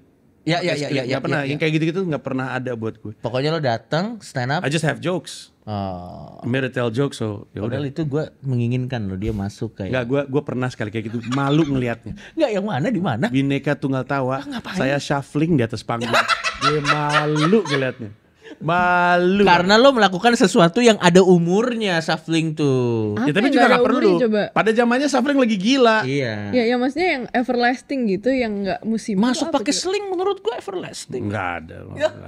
Ya ya ya, ya ya. Gak pernah. Ya, ya. Yang kayak gitu-gitu nggak -gitu pernah ada buat gue. Pokoknya lo datang stand up. I just have jokes. Oh. Mere tell jokes so ya Padahal itu gue menginginkan lo dia masuk kayak. Gak gue gue pernah sekali kayak gitu malu ngelihatnya. Gak yang mana di mana? Bineka Tunggal Tawa. Ah, Saya shuffling di atas panggung. dia malu ngelihatnya. Malu. Karena lo melakukan sesuatu yang ada umurnya shuffling tuh. Apa ya tapi juga nggak perlu. Coba? Pada zamannya shuffling lagi gila. Iya. Ya, ya maksudnya yang everlasting gitu yang nggak musim. Masuk pakai sling menurut gua everlasting. Enggak ada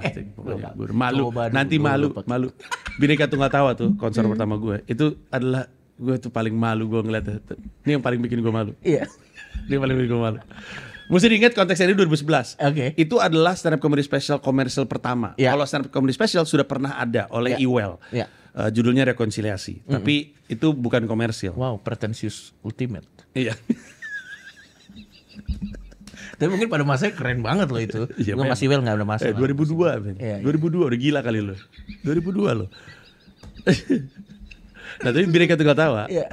Eh, Pokoknya gue malu. Nanti malu, malu. Bineka nggak Tawa tuh konser hmm. pertama gue. Itu adalah gue tuh paling malu gue ngeliatnya. Ini yang paling bikin gue malu. Iya. Ini paling bikin gue malu. Mesti diingat konteksnya ini 2011. Oke. Okay. Itu adalah stand up comedy special komersil pertama. Yeah. Kalau stand up comedy special sudah pernah ada oleh yeah. Ya. Iwell. Yeah. Ya. Uh, judulnya rekonsiliasi, mm -hmm. tapi itu bukan komersil. Wow, pretentious ultimate. Iya. Tapi mungkin pada masa keren banget loh itu. Iya, Gue masih well gak ada masalah. Eh, 2002, men. Ya, 2002 iya. udah gila kali lo. 2002 loh. nah tapi Bineka Tunggal Tawa. Iya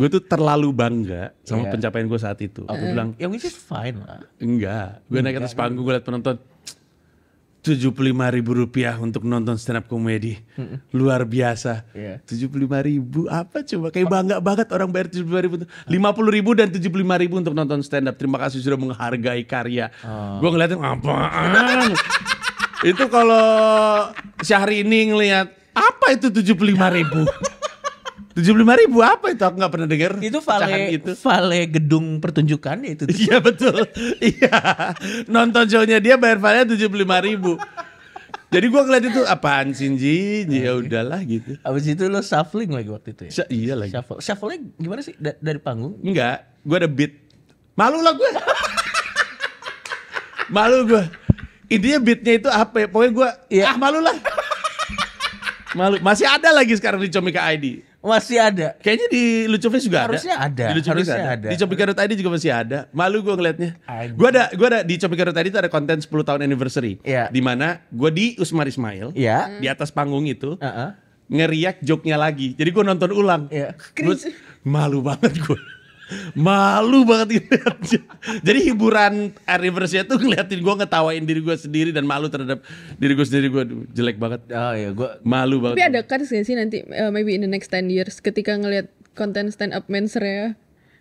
gue tuh terlalu bangga sama yeah. pencapaian gue saat itu. Aku uh, bilang, ya yeah, which is fine lah. Enggak, gue naik atas kan? panggung gue liat penonton tujuh puluh lima ribu rupiah untuk nonton stand up komedi luar biasa iya. tujuh puluh lima ribu apa coba kayak bangga banget orang bayar tujuh puluh lima ribu lima puluh ribu dan tujuh puluh lima ribu untuk nonton stand up terima kasih sudah menghargai karya oh. gue ngeliatin apaan itu kalau syahrini ngeliat apa itu tujuh puluh lima ribu tujuh puluh lima ribu apa itu aku nggak pernah dengar itu vale itu. vale gedung pertunjukan ya itu iya betul iya nonton shownya dia bayar vale tujuh puluh lima ribu jadi gua ngeliat itu apaan Shinji ya udahlah gitu abis itu lo shuffling lagi waktu itu ya iya lagi shuffle shuffling gimana sih da dari panggung enggak gua ada beat malu lah gua malu gua intinya beatnya itu apa ya? pokoknya gua ya. ah malu lah malu masih ada lagi sekarang di Comika ID masih ada. Kayaknya di Lucu Face juga Harusnya ada. ada. Di Lucu Harusnya ada. ada. Di Copikero tadi juga masih ada. Malu gue ngeliatnya. Gue ada, gue ada di Copikero tadi itu ada konten 10 tahun anniversary. Iya. Di mana gue di Usmar Ismail. Iya. Di atas panggung itu. Uh -uh. Ngeriak joknya lagi. Jadi gue nonton ulang. Iya. Gua, malu banget gue. Malu banget ngeliatnya. Jadi hiburan anniversary itu ngeliatin gue ngetawain diri gue sendiri dan malu terhadap diri gue sendiri gue jelek banget. Oh iya, gue malu banget. Tapi ada kans gak sih nanti uh, maybe in the next 10 years ketika ngeliat konten stand up men ya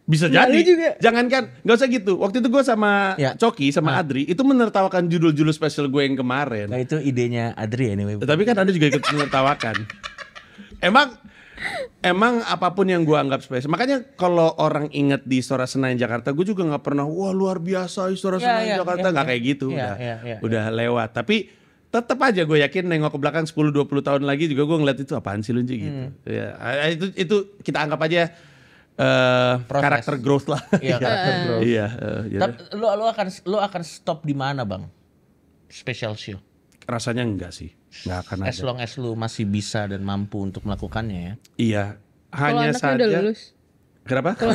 bisa jadi. juga. Jangankan, nggak usah gitu. Waktu itu gue sama ya. Coki, sama ah. Adri, itu menertawakan judul-judul spesial gue yang kemarin. Nah itu idenya Adri anyway. Tapi kan Anda juga ikut menertawakan. Emang emang apapun yang gue anggap spesial. Makanya kalau orang inget di Istora Senayan Jakarta, gue juga nggak pernah wah luar biasa Istora yeah, Senayan yeah, Jakarta iya, nggak yeah, yeah, kayak gitu, yeah, udah yeah, yeah, udah iya. lewat. Tapi tetap aja gue yakin nengok ke belakang 10-20 tahun lagi juga gue ngeliat itu apaan sih Lunji gitu. Hmm. Ya, itu itu kita anggap aja Uh, karakter growth lah. Iya, iya. karakter growth. Iya, uh, eh, yeah. Tapi lu lu akan lo akan stop di mana, Bang? Special show. Rasanya enggak sih nggak akan as ada. long as lu masih bisa dan mampu untuk melakukannya ya iya hanya Kalau saja udah lulus. Kenapa? Kalau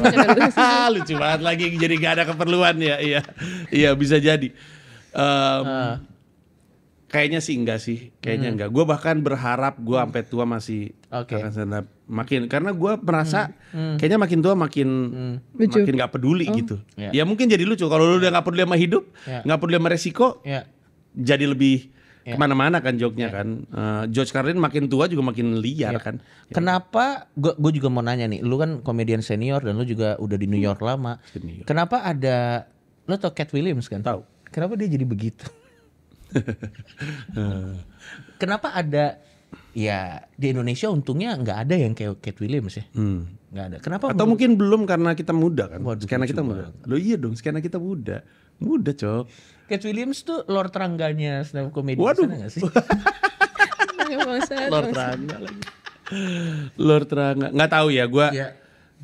Lucu banget lagi jadi gak ada keperluan ya. Iya. Iya bisa jadi. Um, uh. Kayaknya sih enggak sih. Kayaknya hmm. enggak. Gue bahkan berharap gue sampai tua masih okay. akan stand up. Makin karena gue merasa hmm. Hmm. kayaknya makin tua makin hmm. makin nggak peduli oh. gitu. Yeah. Ya mungkin jadi lucu. Kalau lu udah nggak peduli sama hidup, ya. nggak yeah. peduli sama resiko, yeah. jadi lebih yeah. kemana-mana kan joknya yeah. kan. Uh, George Carlin makin tua juga makin liar yeah. kan. Kenapa? Gue juga mau nanya nih. Lu kan komedian senior dan lu juga udah di New York hmm. lama. Senior. Kenapa ada? Lu tau Cat Williams kan? Tahu. Kenapa dia jadi begitu? Kenapa ada? Ya di Indonesia untungnya nggak ada yang kayak Cat Williams ya. Hmm. Gak ada. Kenapa? Atau mungkin belum karena kita muda kan? Waduh, sekarang kita muda. Lo iya dong, Sekarang kita muda. Muda, Cok. Cat Williams tuh Lord terangganya stand up comedy. Waduh. Sana gak sih? Lord Terangga lagi. Lord Terangga. Nggak tahu ya gue yeah.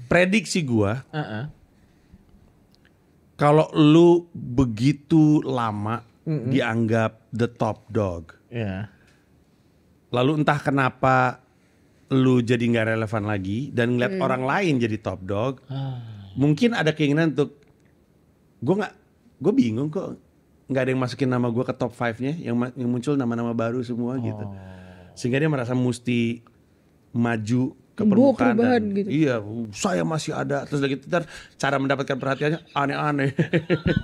Prediksi gue Uh -uh. Kalau lu begitu lama mm -mm. dianggap the top dog. Yeah. Lalu entah kenapa lu jadi nggak relevan lagi dan ngeliat mm. orang lain jadi top dog. Ah. Mungkin ada keinginan untuk gue nggak gue bingung kok nggak ada yang masukin nama gue ke top five nya yang, yang muncul nama-nama baru semua gitu. oh. gitu sehingga dia merasa mesti maju ke permukaan dan gitu. iya saya masih ada terus lagi gitu, ntar cara mendapatkan perhatiannya aneh-aneh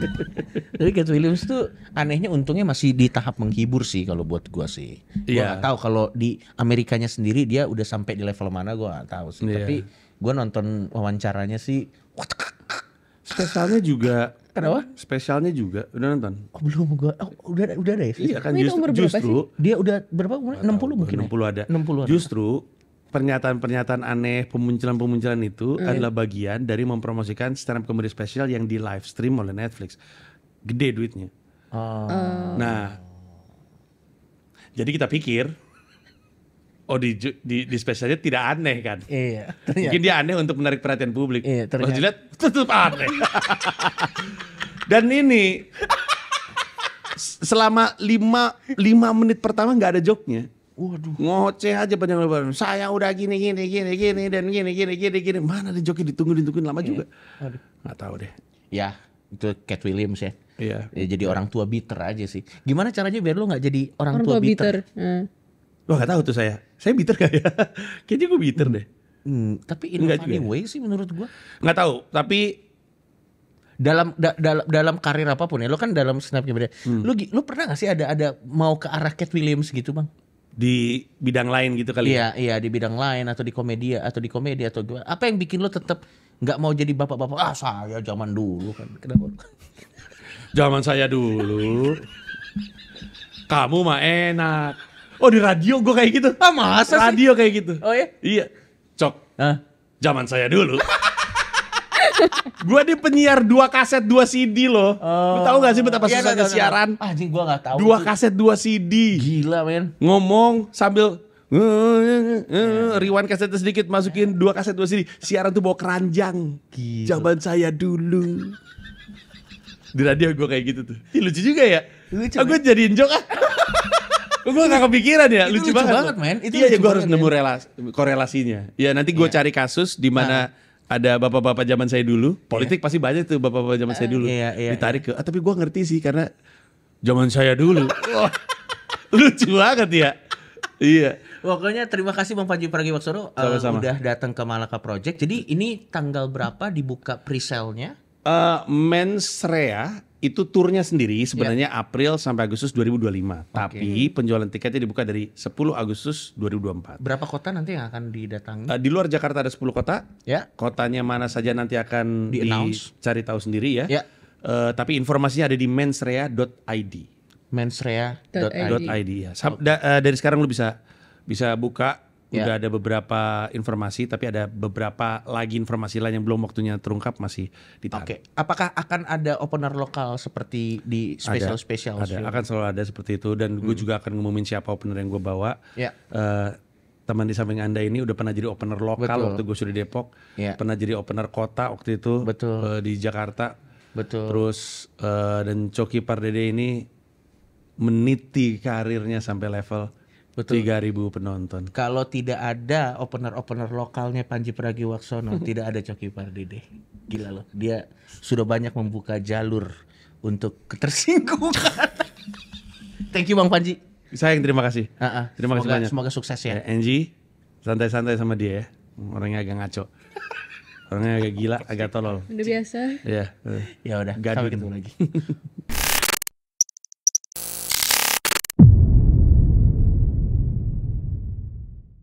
jadi Kate Williams tuh anehnya untungnya masih di tahap menghibur sih kalau buat gue sih yeah. gua iya. gak tahu kalau di Amerikanya sendiri dia udah sampai di level mana gue gak tahu sih yeah. tapi gue nonton wawancaranya sih spesialnya juga Kenapa? Spesialnya juga udah nonton? Oh, belum gua. Oh, udah udah deh. Ya? Iya kan justru, justru sih? dia udah berapa umurnya? 60 mungkin. 60 ya? ada. 60 ada. Justru pernyataan-pernyataan aneh, pemunculan-pemunculan itu mm. adalah bagian dari mempromosikan stand up comedy spesial yang di live stream oleh Netflix. Gede duitnya. Oh. oh. Nah, jadi kita pikir oh di di, di spesialnya tidak aneh kan? Iya. Ternyata. Mungkin dia aneh untuk menarik perhatian publik. Iya. Ternyata. Kalau dilihat tetap aneh. Dan ini selama lima, lima menit pertama nggak ada joknya. Waduh. Ngoceh aja panjang lebar. Saya udah gini gini gini gini dan gini gini gini gini. Mana ada joki ditunggu ditungguin lama iya. juga. Aduh. Gak tahu deh. Ya, itu Cat Williams ya. Iya. Ya, jadi orang tua bitter aja sih. Gimana caranya biar lo nggak jadi orang, orang tua, tua bitter? bitter. Hmm. Wah eh. gak tahu tuh saya. Saya bitter gak ya? Kayaknya gue bitter deh. Hmm, tapi in Enggak funny juga. Ya? way sih menurut gue. Nggak tahu, tapi dalam da, dalam dalam karir apapun ya lo kan dalam snap gimana hmm. lo lo pernah gak sih ada ada mau ke arah Cat Williams gitu bang di bidang lain gitu kali ya? iya, ya iya di bidang lain atau di komedia atau di komedi atau gimana apa yang bikin lo tetap nggak mau jadi bapak-bapak ah saya zaman dulu kan kenapa zaman saya dulu kamu mah enak Oh di radio gue kayak gitu. Ah masa sih? Radio kayak gitu. Oh ya? Iya. Cok. Hah? Zaman saya dulu. gue di penyiar dua kaset dua CD loh. Oh. Lu tahu gak sih betapa iya, susahnya siaran? Ah, anjing gue gak tau. Dua kaset dua CD. Gila men. Ngomong sambil eh, eh, eh, Rewind kasetnya sedikit masukin dua kaset dua CD siaran tuh bawa keranjang Gila. zaman saya dulu di radio gue kayak gitu tuh Ih, lucu juga ya lucu, ah, jadiin joke ah gue gak kepikiran ya, lucu, lucu banget. banget men. Itu iya, gue harus nemu relasi, korelasinya. Ya nanti gue yeah. cari kasus di mana nah ada bapak-bapak zaman saya dulu iya. politik yeah. pasti banyak tuh bapak-bapak zaman uh, saya eh, dulu yeah, yeah, ditarik iya. ke ah, tapi gue ngerti sih karena zaman saya dulu Wah, lucu banget ya iya pokoknya terima kasih bang Panji Pragiwaksono uh, udah datang ke Malaka Project jadi ini tanggal berapa dibuka pre sale nya uh, eh, mensrea itu turnya sendiri sebenarnya yeah. April sampai Agustus 2025. Okay. Tapi penjualan tiketnya dibuka dari 10 Agustus 2024. Berapa kota nanti yang akan didatangi? Uh, di luar Jakarta ada 10 kota. Ya. Yeah. Kotanya mana saja nanti akan di announce, cari tahu sendiri ya. Yeah. Ya. Uh, tapi informasinya ada di mensrea.id. mensrea.id. ya. Sam okay. da, uh, dari sekarang lu bisa bisa buka Ya. udah ada beberapa informasi tapi ada beberapa lagi informasi lain yang belum waktunya terungkap masih ditarik. Oke. Okay. Apakah akan ada opener lokal seperti di special special? Ada, ada. akan selalu ada seperti itu dan hmm. gue juga akan ngumumin siapa opener yang gue bawa. Yeah. Ya. Uh, teman di samping anda ini udah pernah jadi opener lokal Betul. waktu gue sudah di Depok, yeah. pernah jadi opener kota waktu itu Betul. Uh, di Jakarta. Betul. Terus uh, dan Coki Pardede ini meniti karirnya sampai level Tiga ribu penonton. Kalau tidak ada opener-opener lokalnya Panji Pragiwaksono, tidak ada Coki Pardede. Gila loh, dia sudah banyak membuka jalur untuk ketersinggungan. Thank you Bang Panji. Sayang terima kasih. Uh -uh. Terima semoga, kasih banyak. Semoga sukses ya. Enji, eh, Angie, santai-santai sama dia ya. Orangnya agak ngaco. Orangnya agak gila, agak tolol. Udah biasa. Iya. Ya udah, sampai ketemu lagi.